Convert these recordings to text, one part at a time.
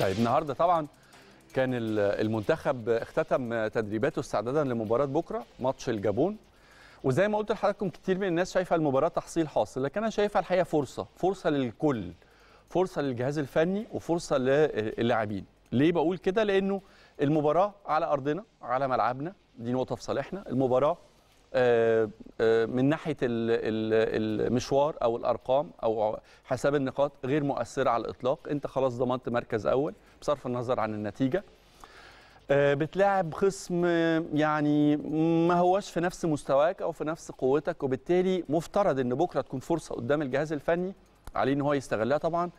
طيب النهارده طبعا كان المنتخب اختتم تدريباته استعدادا لمباراه بكره ماتش الجابون وزي ما قلت لحضراتكم كتير من الناس شايفه المباراه تحصيل حاصل لكن انا شايفها الحقيقه فرصه فرصه للكل فرصه للجهاز الفني وفرصه للاعبين ليه بقول كده لانه المباراه على ارضنا على ملعبنا دي نقطه في صالحنا المباراه آه، آه، من ناحيه المشوار او الارقام او حساب النقاط غير مؤثره على الاطلاق انت خلاص ضمنت مركز اول بصرف النظر عن النتيجه آه، بتلاعب خصم يعني ما هوش في نفس مستواك او في نفس قوتك وبالتالي مفترض ان بكره تكون فرصه قدام الجهاز الفني عليه ان هو يستغلها طبعا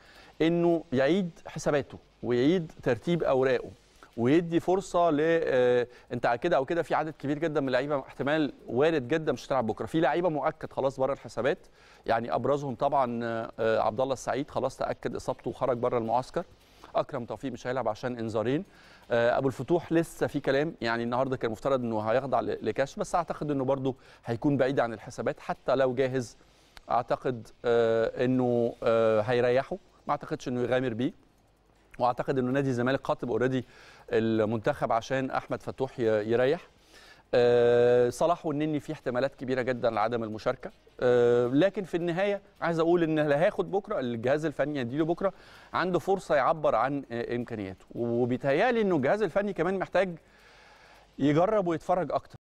انه يعيد حساباته ويعيد ترتيب اوراقه ويدي فرصه ل آه، انت كده او كده في عدد كبير جدا من اللعيبه احتمال وارد جدا مش هتلعب بكره في لعيبه مؤكد خلاص بره الحسابات يعني ابرزهم طبعا آه، عبد الله السعيد خلاص تاكد اصابته وخرج بره المعسكر اكرم توفيق مش هيلعب عشان انذارين آه، ابو الفتوح لسه في كلام يعني النهارده كان مفترض انه هيخضع لكاش بس اعتقد انه برده هيكون بعيد عن الحسابات حتى لو جاهز اعتقد انه هيريحه ما اعتقدش انه يغامر بيه واعتقد انه نادي الزمالك خاطب اوريدي المنتخب عشان احمد فتوح يريح آه، صلاح والنني في احتمالات كبيره جدا لعدم المشاركه آه، لكن في النهايه عايز اقول ان اللي هياخد بكره الجهاز الفني يديله بكره عنده فرصه يعبر عن آه، امكانياته وبيتهيالي انه الجهاز الفني كمان محتاج يجرب ويتفرج اكتر